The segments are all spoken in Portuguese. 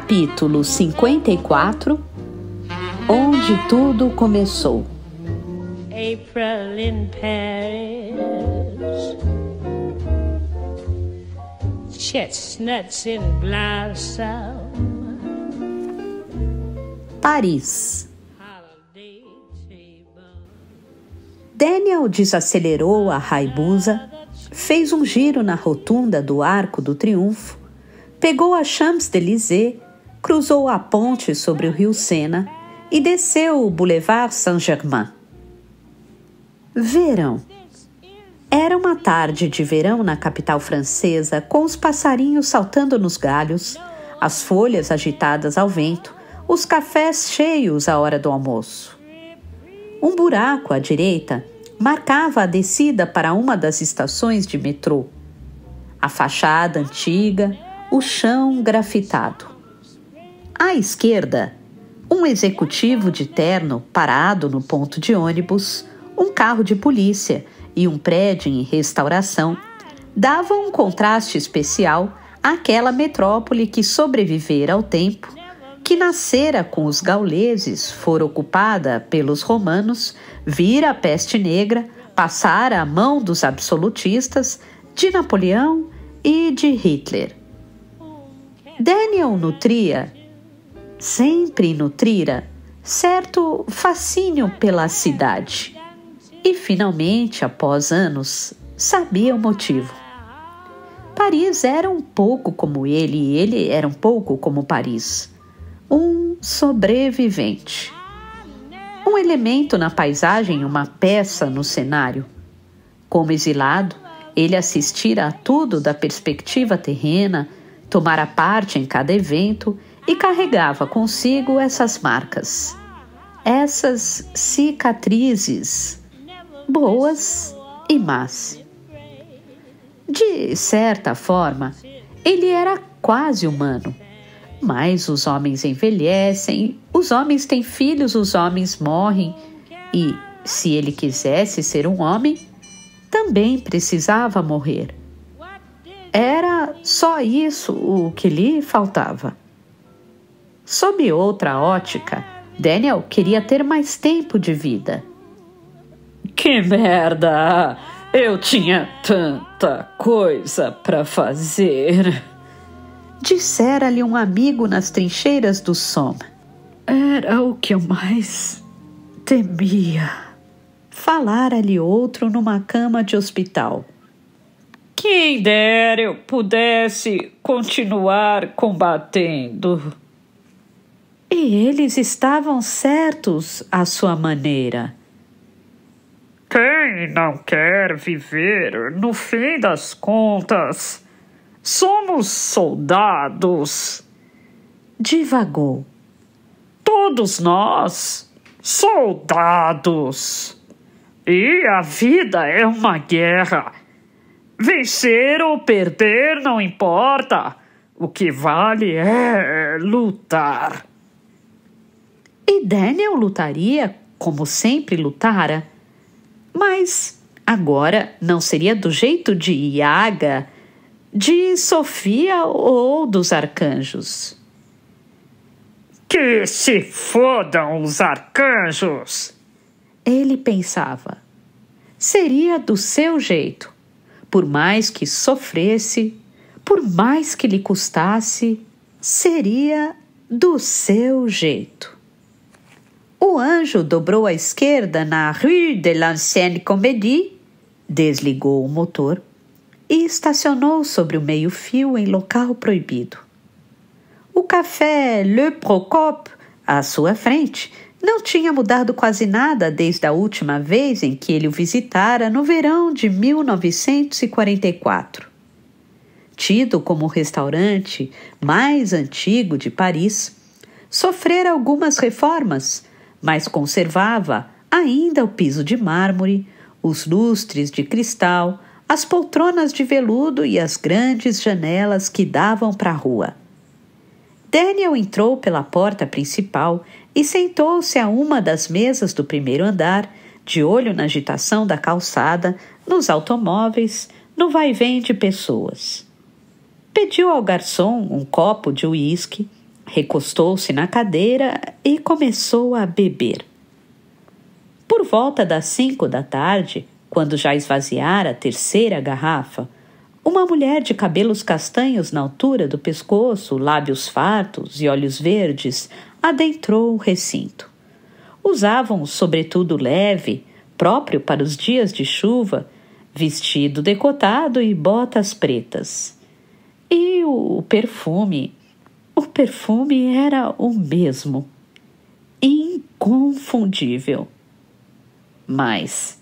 Capítulo 54 Onde tudo começou. April in Paris. Chestnuts in blossom. Paris. Daniel desacelerou a raibusa, fez um giro na rotunda do Arco do Triunfo, pegou a Champs-Élysées cruzou a ponte sobre o rio Sena e desceu o Boulevard Saint-Germain. Verão. Era uma tarde de verão na capital francesa, com os passarinhos saltando nos galhos, as folhas agitadas ao vento, os cafés cheios à hora do almoço. Um buraco à direita marcava a descida para uma das estações de metrô. A fachada antiga, o chão grafitado. À esquerda, um executivo de terno parado no ponto de ônibus, um carro de polícia e um prédio em restauração davam um contraste especial àquela metrópole que sobrevivera ao tempo, que nascera com os gauleses, fora ocupada pelos romanos, vira a peste negra, passara a mão dos absolutistas, de Napoleão e de Hitler. Daniel nutria sempre nutrira certo fascínio pela cidade. E finalmente, após anos, sabia o motivo. Paris era um pouco como ele e ele era um pouco como Paris. Um sobrevivente. Um elemento na paisagem, uma peça no cenário. Como exilado, ele assistira a tudo da perspectiva terrena, tomara parte em cada evento e carregava consigo essas marcas, essas cicatrizes, boas e más. De certa forma, ele era quase humano. Mas os homens envelhecem, os homens têm filhos, os homens morrem, e se ele quisesse ser um homem, também precisava morrer. Era só isso o que lhe faltava. Sob outra ótica, Daniel queria ter mais tempo de vida. Que merda! Eu tinha tanta coisa para fazer. Dissera-lhe um amigo nas trincheiras do som. Era o que eu mais temia. Falara-lhe outro numa cama de hospital. Quem dera eu pudesse continuar combatendo. E eles estavam certos à sua maneira. Quem não quer viver, no fim das contas, somos soldados. Divagou. Todos nós, soldados. E a vida é uma guerra. Vencer ou perder não importa. O que vale é lutar. E Daniel lutaria como sempre lutara, mas agora não seria do jeito de Iaga, de Sofia ou dos arcanjos. Que se fodam os arcanjos! Ele pensava. Seria do seu jeito. Por mais que sofresse, por mais que lhe custasse, seria do seu jeito. O anjo dobrou à esquerda na Rue de l'Ancienne Comédie, desligou o motor e estacionou sobre o meio-fio em local proibido. O café Le Procope, à sua frente, não tinha mudado quase nada desde a última vez em que ele o visitara no verão de 1944. Tido como o restaurante mais antigo de Paris, sofrera algumas reformas mas conservava ainda o piso de mármore, os lustres de cristal, as poltronas de veludo e as grandes janelas que davam para a rua. Daniel entrou pela porta principal e sentou-se a uma das mesas do primeiro andar, de olho na agitação da calçada, nos automóveis, no vai-vem de pessoas. Pediu ao garçom um copo de uísque Recostou-se na cadeira e começou a beber. Por volta das cinco da tarde, quando já esvaziara a terceira garrafa, uma mulher de cabelos castanhos na altura do pescoço, lábios fartos e olhos verdes adentrou o recinto. Usavam um sobretudo leve, próprio para os dias de chuva, vestido decotado e botas pretas. E o perfume o perfume era o mesmo, inconfundível. Mas,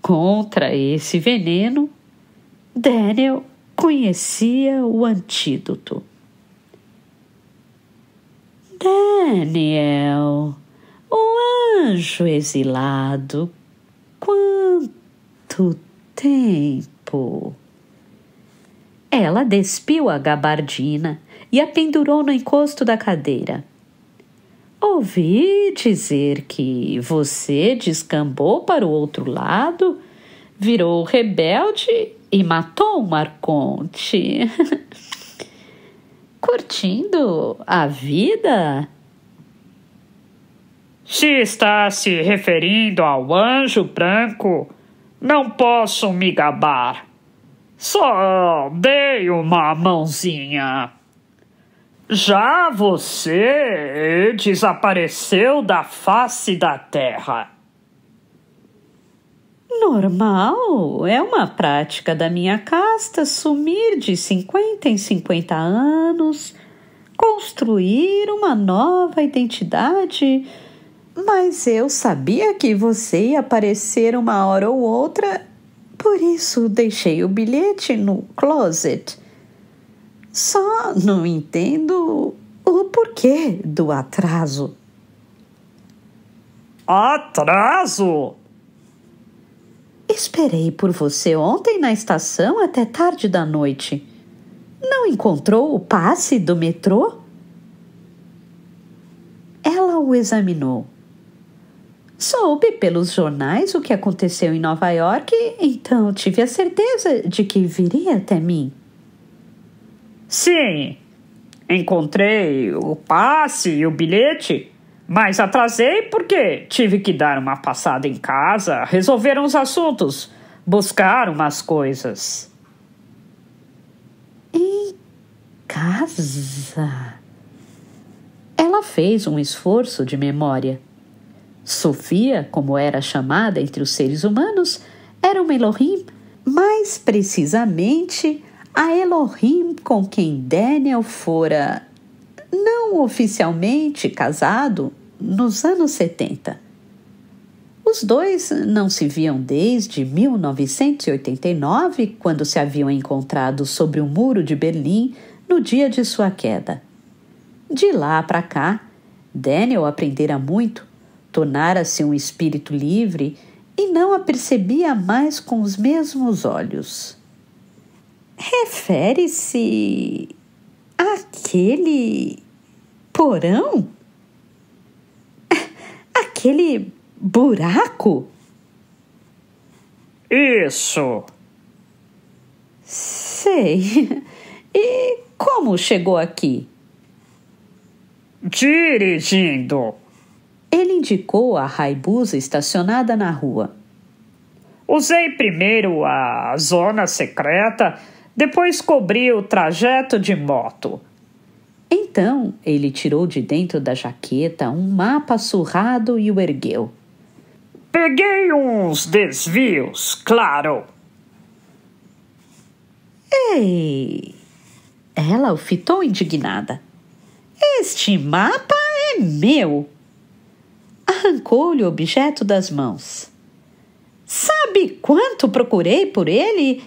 contra esse veneno, Daniel conhecia o antídoto. Daniel, o anjo exilado, quanto tempo! Ela despiu a gabardina e a pendurou no encosto da cadeira. Ouvi dizer que você descambou para o outro lado, virou rebelde e matou um marconte, Curtindo a vida? Se está se referindo ao anjo branco, não posso me gabar. Só dei uma mãozinha. Já você eh, desapareceu da face da terra. Normal, é uma prática da minha casta sumir de 50 em 50 anos, construir uma nova identidade. Mas eu sabia que você ia aparecer uma hora ou outra, por isso deixei o bilhete no closet. Só não entendo o porquê do atraso. Atraso? Esperei por você ontem na estação até tarde da noite. Não encontrou o passe do metrô? Ela o examinou. Soube pelos jornais o que aconteceu em Nova York, então tive a certeza de que viria até mim. Sim, encontrei o passe e o bilhete, mas atrasei porque tive que dar uma passada em casa, resolver uns assuntos, buscar umas coisas. Em casa? Ela fez um esforço de memória. Sofia, como era chamada entre os seres humanos, era uma Elohim, mais precisamente a Elohim com quem Daniel fora não oficialmente casado nos anos 70. Os dois não se viam desde 1989, quando se haviam encontrado sobre o muro de Berlim no dia de sua queda. De lá para cá, Daniel aprendera muito, tornara-se um espírito livre e não a percebia mais com os mesmos olhos refere-se àquele porão? Aquele buraco? Isso! Sei. E como chegou aqui? Dirigindo. Ele indicou a raibusa estacionada na rua. Usei primeiro a zona secreta depois cobriu o trajeto de moto. Então ele tirou de dentro da jaqueta um mapa surrado e o ergueu. Peguei uns desvios, claro. Ei! Ela o fitou indignada. Este mapa é meu! Arrancou-lhe o objeto das mãos. Sabe quanto procurei por ele?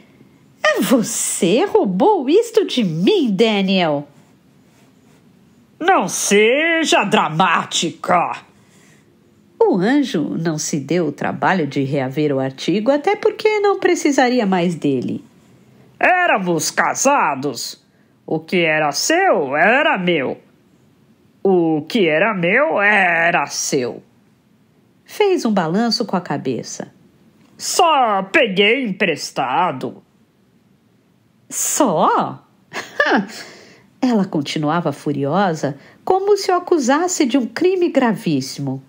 Você roubou isto de mim, Daniel! Não seja dramática! O anjo não se deu o trabalho de reaver o artigo, até porque não precisaria mais dele. Éramos casados. O que era seu era meu. O que era meu era seu. Fez um balanço com a cabeça. Só peguei emprestado. Só? Ela continuava furiosa, como se o acusasse de um crime gravíssimo.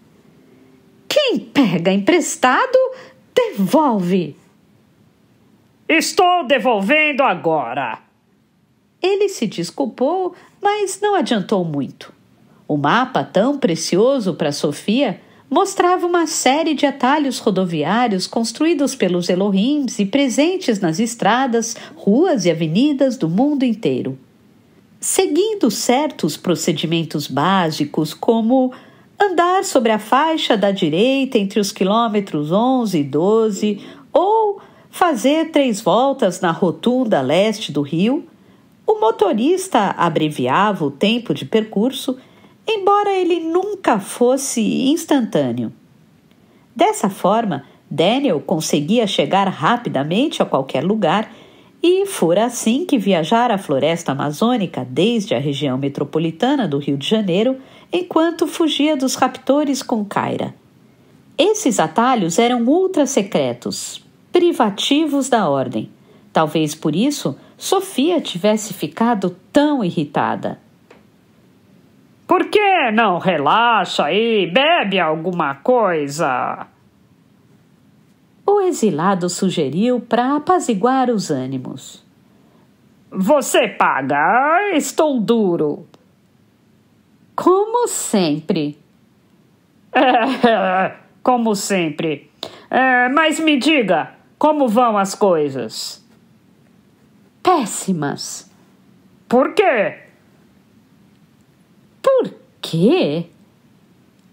Quem pega emprestado, devolve! Estou devolvendo agora! Ele se desculpou, mas não adiantou muito. O mapa, tão precioso para Sofia, mostrava uma série de atalhos rodoviários construídos pelos Elohims e presentes nas estradas, ruas e avenidas do mundo inteiro. Seguindo certos procedimentos básicos, como andar sobre a faixa da direita entre os quilômetros 11 e 12, ou fazer três voltas na rotunda leste do rio, o motorista abreviava o tempo de percurso embora ele nunca fosse instantâneo. Dessa forma, Daniel conseguia chegar rapidamente a qualquer lugar e fora assim que viajara a floresta amazônica desde a região metropolitana do Rio de Janeiro, enquanto fugia dos raptores com Caira. Esses atalhos eram ultra-secretos, privativos da ordem. Talvez por isso Sofia tivesse ficado tão irritada. Por que não relaxa e Bebe alguma coisa? O exilado sugeriu para apaziguar os ânimos. Você paga, estou duro. Como sempre. É, como sempre. É, mas me diga, como vão as coisas? Péssimas. Por quê? Por quê?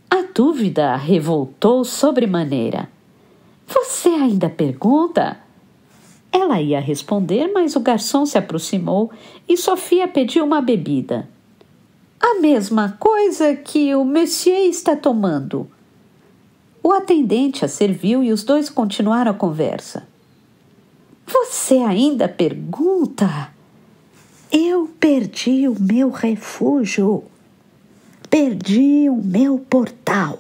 A dúvida revoltou sobremaneira. Você ainda pergunta? Ela ia responder, mas o garçom se aproximou e Sofia pediu uma bebida. A mesma coisa que o monsieur está tomando. O atendente a serviu e os dois continuaram a conversa. Você ainda pergunta? Eu perdi o meu refúgio. Perdi o meu portal.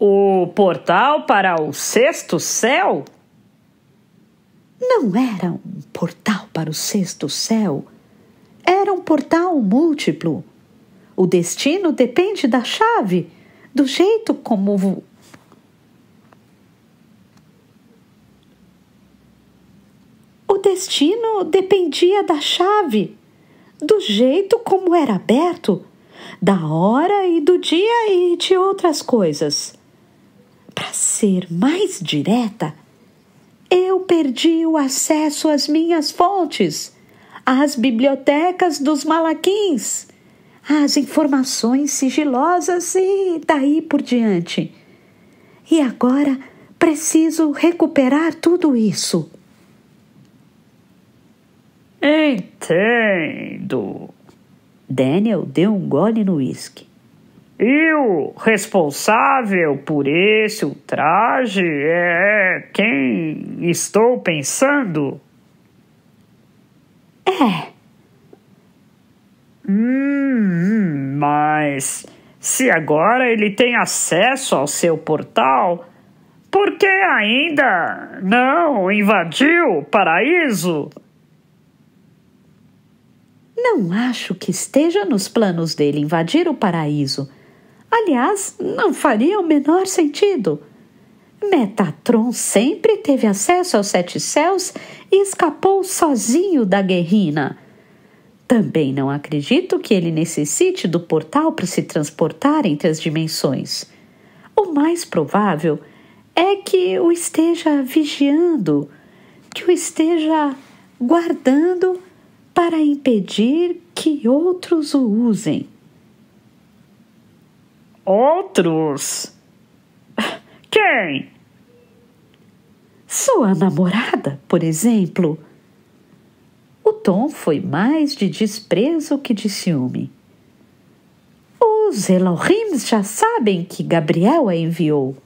O portal para o sexto céu? Não era um portal para o sexto céu. Era um portal múltiplo. O destino depende da chave, do jeito como. O destino dependia da chave do jeito como era aberto, da hora e do dia e de outras coisas. Para ser mais direta, eu perdi o acesso às minhas fontes, às bibliotecas dos malaquins, às informações sigilosas e daí por diante. E agora preciso recuperar tudo isso. Entendo. Daniel deu um gole no uísque. E o responsável por esse ultraje é, é quem estou pensando? É. Hum, mas se agora ele tem acesso ao seu portal, por que ainda não invadiu o paraíso? Não acho que esteja nos planos dele invadir o paraíso. Aliás, não faria o menor sentido. Metatron sempre teve acesso aos sete céus e escapou sozinho da guerrina. Também não acredito que ele necessite do portal para se transportar entre as dimensões. O mais provável é que o esteja vigiando, que o esteja guardando para impedir que outros o usem. Outros? Quem? Sua namorada, por exemplo. O tom foi mais de desprezo que de ciúme. Os Elohims já sabem que Gabriel a enviou.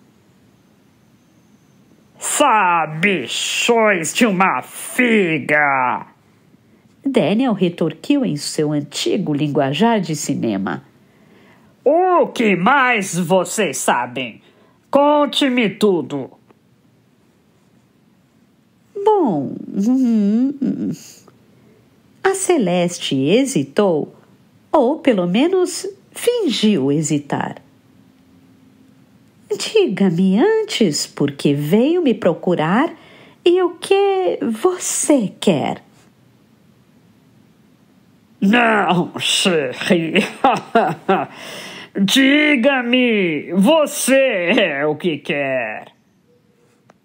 Sabichões de uma figa! Daniel é retorquiu em seu antigo linguajar de cinema. O que mais vocês sabem? Conte-me tudo. Bom. Hum, hum. A Celeste hesitou, ou pelo menos fingiu hesitar. Diga-me antes por que veio me procurar e o que você quer. Não se Diga-me, você é o que quer.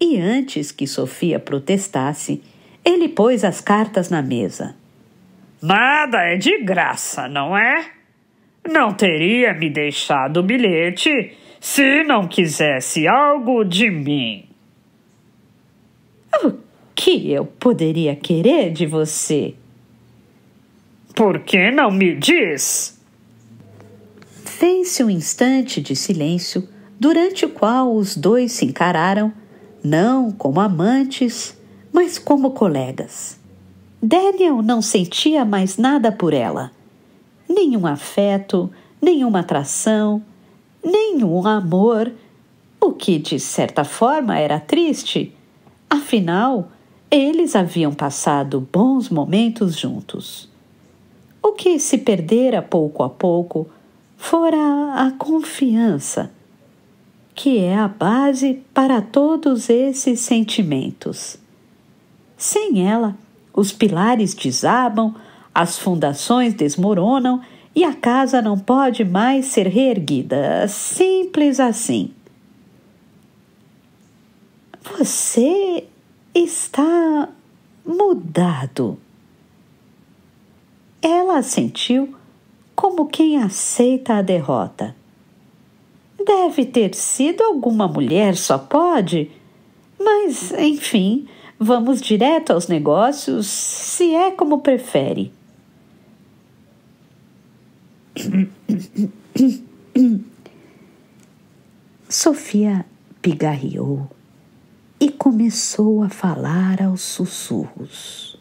E antes que Sofia protestasse, ele pôs as cartas na mesa. Nada é de graça, não é? Não teria me deixado o bilhete se não quisesse algo de mim. O que eu poderia querer de você? Por que não me diz? Fez-se um instante de silêncio, durante o qual os dois se encararam, não como amantes, mas como colegas. Daniel não sentia mais nada por ela. Nenhum afeto, nenhuma atração, nenhum amor, o que de certa forma era triste. Afinal, eles haviam passado bons momentos juntos. O que se perdera pouco a pouco fora a confiança, que é a base para todos esses sentimentos. Sem ela, os pilares desabam, as fundações desmoronam e a casa não pode mais ser reerguida. Simples assim. Você está mudado. Ela sentiu como quem aceita a derrota. Deve ter sido alguma mulher, só pode. Mas, enfim, vamos direto aos negócios, se é como prefere. Sofia pigarreou e começou a falar aos sussurros.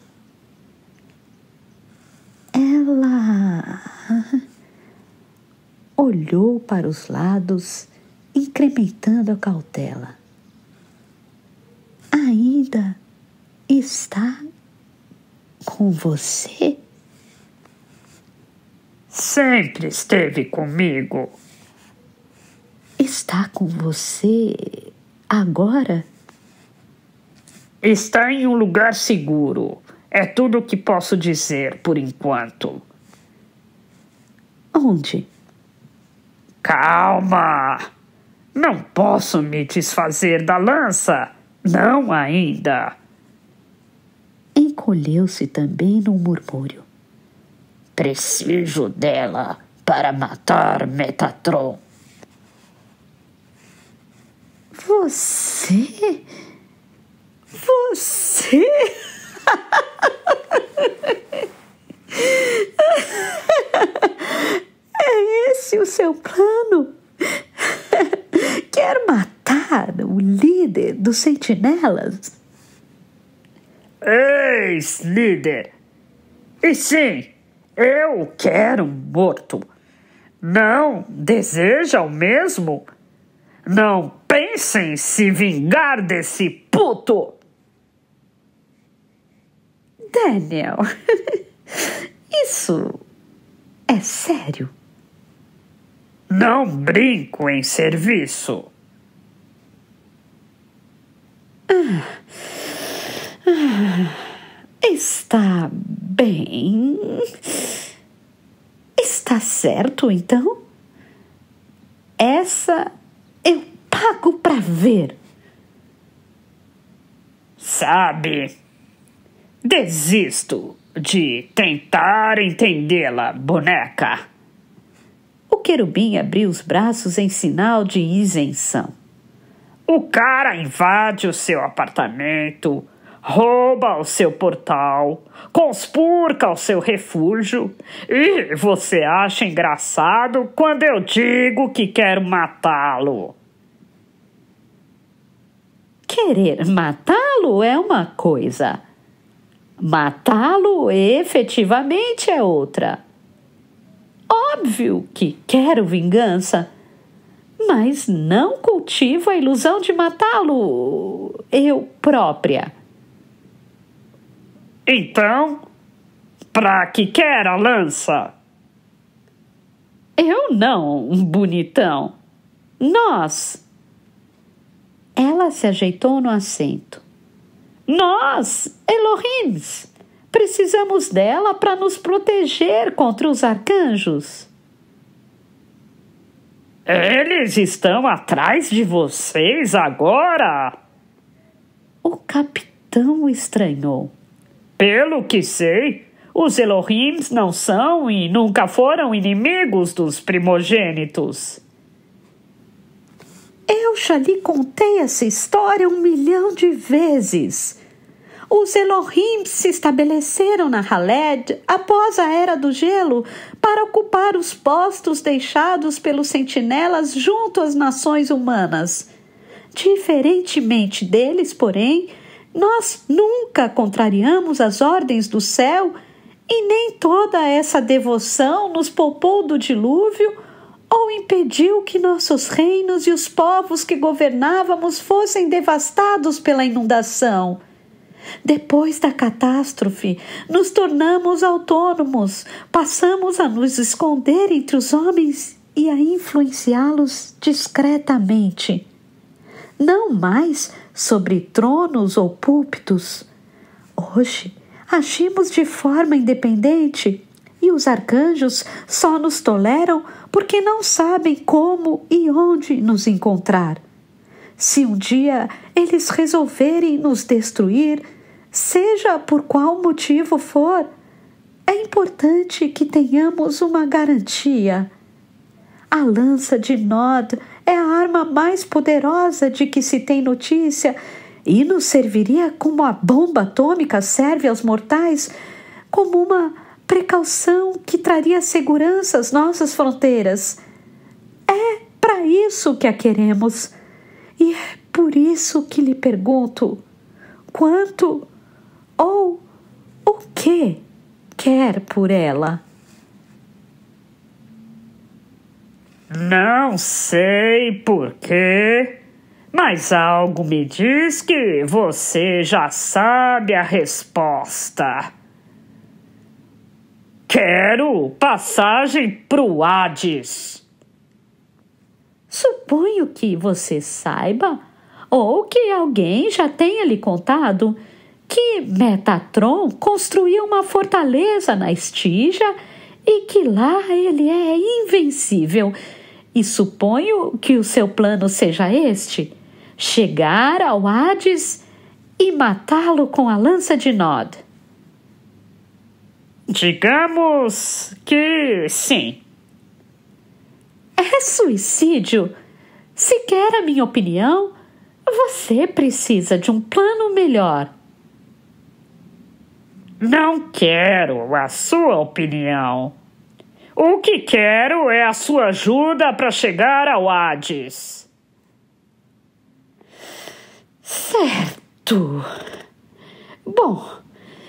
Ela olhou para os lados, incrementando a cautela. Ainda está com você? Sempre esteve comigo. Está com você agora? Está em um lugar seguro. É tudo o que posso dizer por enquanto. Onde? Calma! Não posso me desfazer da lança! Não ainda! Encolheu-se também num murmúrio. Preciso dela para matar Metatron. Você. Você. É esse o seu plano? Quer matar o líder dos sentinelas? Ex-líder! E sim, eu quero morto. Não deseja o mesmo? Não pensem se vingar desse puto! Daniel, isso é sério? Não brinco em serviço. Ah, ah, está bem. Está certo, então? Essa eu pago para ver. Sabe, Desisto de tentar entendê-la, boneca. O querubim abriu os braços em sinal de isenção. O cara invade o seu apartamento, rouba o seu portal, conspurca o seu refúgio e você acha engraçado quando eu digo que quero matá-lo. Querer matá-lo é uma coisa. Matá-lo efetivamente é outra. Óbvio que quero vingança, mas não cultivo a ilusão de matá-lo eu própria. Então, pra que quer a lança? Eu não, bonitão. Nós. Ela se ajeitou no assento. Nós, Elohims, precisamos dela para nos proteger contra os arcanjos. Eles estão atrás de vocês agora? O capitão estranhou. Pelo que sei, os Elohims não são e nunca foram inimigos dos primogênitos. Eu já lhe contei essa história um milhão de vezes. Os Elohim se estabeleceram na Haled após a Era do Gelo para ocupar os postos deixados pelos sentinelas junto às nações humanas. Diferentemente deles, porém, nós nunca contrariamos as ordens do céu e nem toda essa devoção nos poupou do dilúvio ou impediu que nossos reinos e os povos que governávamos fossem devastados pela inundação. Depois da catástrofe, nos tornamos autônomos, passamos a nos esconder entre os homens e a influenciá-los discretamente. Não mais sobre tronos ou púlpitos. Hoje, agimos de forma independente e os arcanjos só nos toleram porque não sabem como e onde nos encontrar. Se um dia eles resolverem nos destruir, seja por qual motivo for, é importante que tenhamos uma garantia. A lança de Nod é a arma mais poderosa de que se tem notícia e nos serviria como a bomba atômica serve aos mortais, como uma precaução que traria segurança às nossas fronteiras. É para isso que a queremos. E é por isso que lhe pergunto: quanto ou o que quer por ela? Não sei por quê, mas algo me diz que você já sabe a resposta. Quero passagem pro Hades. Suponho que você saiba, ou que alguém já tenha lhe contado, que Metatron construiu uma fortaleza na Estija e que lá ele é invencível. E suponho que o seu plano seja este: chegar ao Hades e matá-lo com a lança de Nod. Digamos que sim. É suicídio? Se quer a minha opinião, você precisa de um plano melhor. Não quero a sua opinião. O que quero é a sua ajuda para chegar ao Hades. Certo. Bom,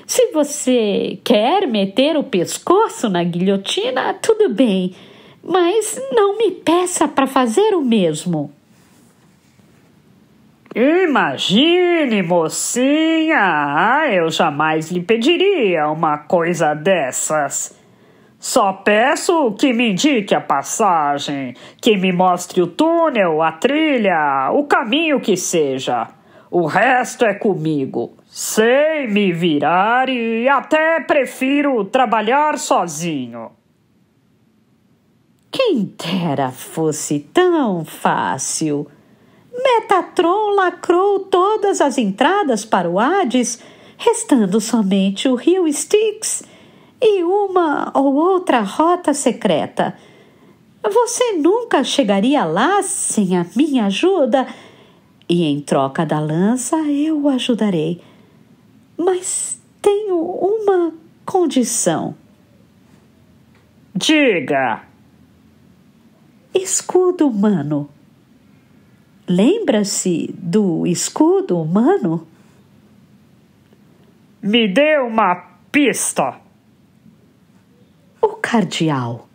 se você quer meter o pescoço na guilhotina, tudo bem, mas não me peça para fazer o mesmo. Imagine, mocinha! Ah, eu jamais lhe pediria uma coisa dessas. Só peço que me indique a passagem, que me mostre o túnel, a trilha, o caminho que seja. O resto é comigo. Sei me virar e até prefiro trabalhar sozinho. Quem dera fosse tão fácil. Metatron lacrou todas as entradas para o Hades, restando somente o rio Styx e uma ou outra rota secreta. Você nunca chegaria lá sem a minha ajuda, e em troca da lança eu o ajudarei. Mas tenho uma condição. Diga! Escudo humano. Lembra-se do escudo humano? Me dê uma pista. O cardeal.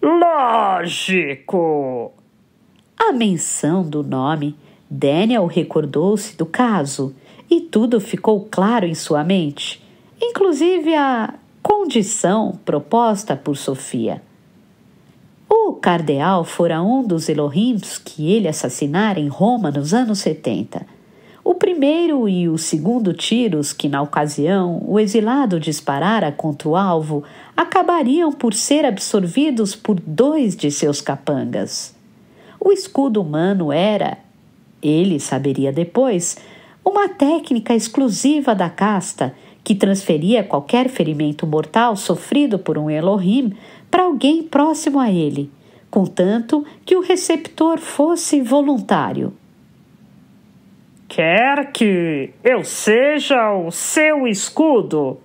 Lógico! A menção do nome, Daniel recordou-se do caso e tudo ficou claro em sua mente, inclusive a condição proposta por Sofia. O cardeal fora um dos Elohims que ele assassinara em Roma nos anos 70. O primeiro e o segundo tiros que, na ocasião, o exilado disparara contra o alvo acabariam por ser absorvidos por dois de seus capangas. O escudo humano era, ele saberia depois, uma técnica exclusiva da casta que transferia qualquer ferimento mortal sofrido por um Elohim para alguém próximo a ele, contanto que o receptor fosse voluntário. Quer que eu seja o seu escudo?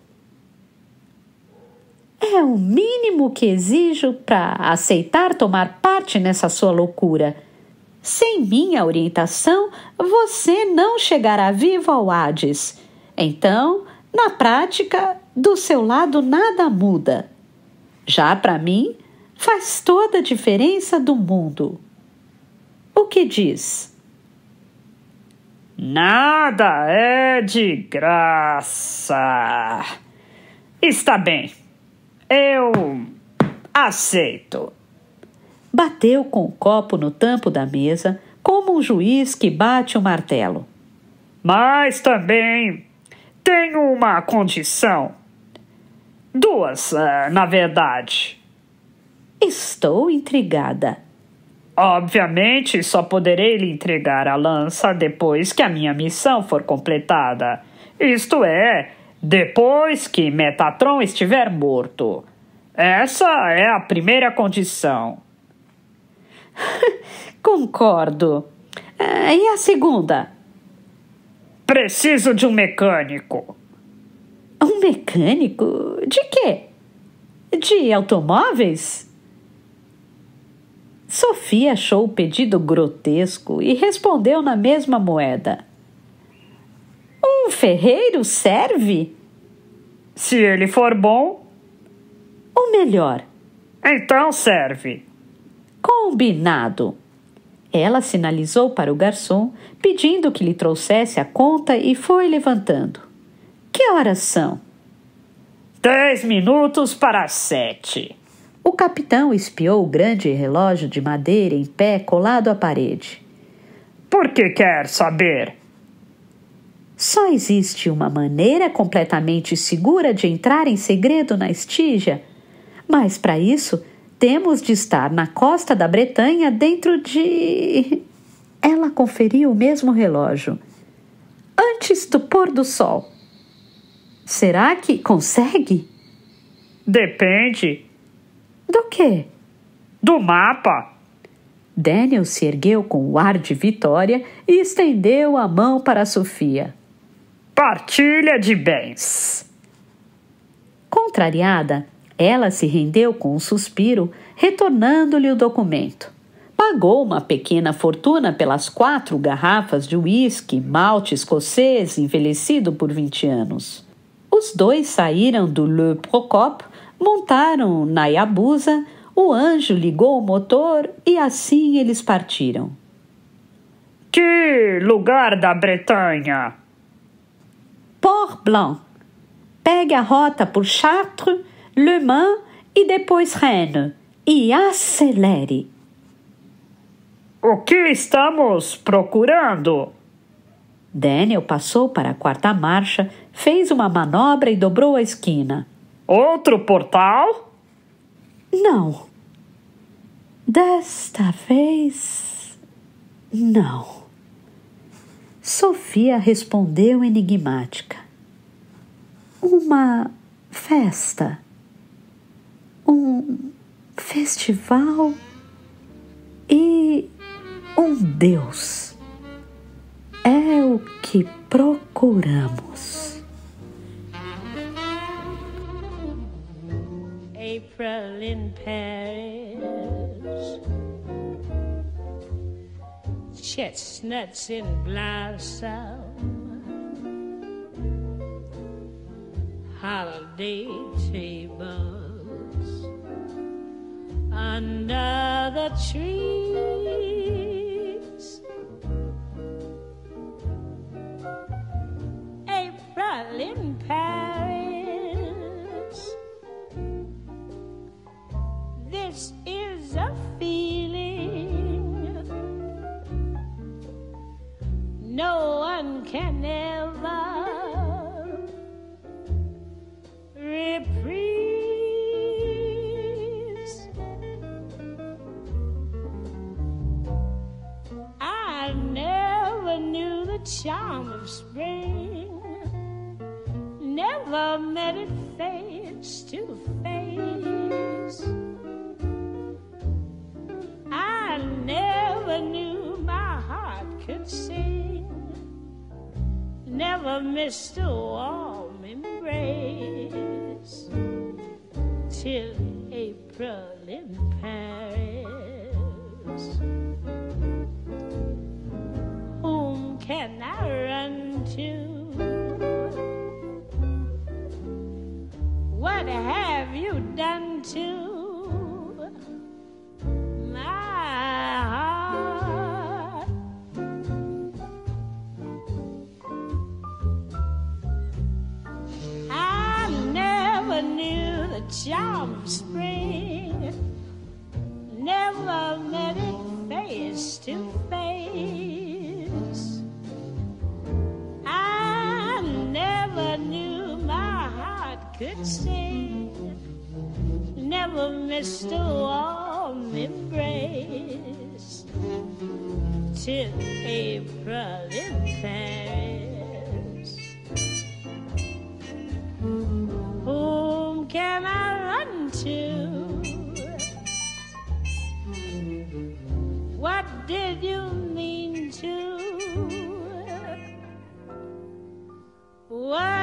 É o mínimo que exijo para aceitar tomar parte nessa sua loucura sem minha orientação, você não chegará vivo ao Hades. Então, na prática, do seu lado nada muda. Já para mim, faz toda a diferença do mundo. O que diz? Nada é de graça. Está bem. Eu aceito bateu com o copo no tampo da mesa, como um juiz que bate o martelo. Mas também tenho uma condição. Duas, eh, na verdade. Estou intrigada. Obviamente, só poderei lhe entregar a lança depois que a minha missão for completada. Isto é, depois que Metatron estiver morto. Essa é a primeira condição. Concordo. Ah, e a segunda? Preciso de um mecânico. Um mecânico? De quê? De automóveis? Sofia achou o pedido grotesco e respondeu na mesma moeda. Um ferreiro serve? Se ele for bom. O melhor. Então serve. Combinado! Ela sinalizou para o garçom, pedindo que lhe trouxesse a conta e foi levantando. Que horas são? Dez minutos para sete. O capitão espiou o grande relógio de madeira em pé colado à parede. Por que quer saber? Só existe uma maneira completamente segura de entrar em segredo na estígia, mas para isso temos de estar na costa da Bretanha dentro de. Ela conferiu o mesmo relógio. Antes do pôr do sol. Será que consegue? Depende. Do quê? Do mapa. Daniel se ergueu com o ar de vitória e estendeu a mão para Sofia. Partilha de bens. Contrariada, ela se rendeu com um suspiro, retornando-lhe o documento. Pagou uma pequena fortuna pelas quatro garrafas de uísque, malte escocês, envelhecido por 20 anos. Os dois saíram do Le Procope montaram na Yabusa, o anjo ligou o motor e assim eles partiram. Que lugar da Bretanha! Port Blanc. Pegue a rota por Chartres Le Mans e depois Rennes. E acelere. O que estamos procurando? Daniel passou para a quarta marcha, fez uma manobra e dobrou a esquina. Outro portal? Não. Desta vez, não. Sofia respondeu enigmática. Uma festa um festival e um Deus. É o que procuramos. April in Paris, chestnuts in blossom. holiday table. under the tree. could sing, never missed a warm embrace till April in Paris. Whom can I run to? What have you done to? Never it face to face. I never knew my heart could sing, never missed a warm embrace till April in Paris. Whom can I run to? did you mean to? Why?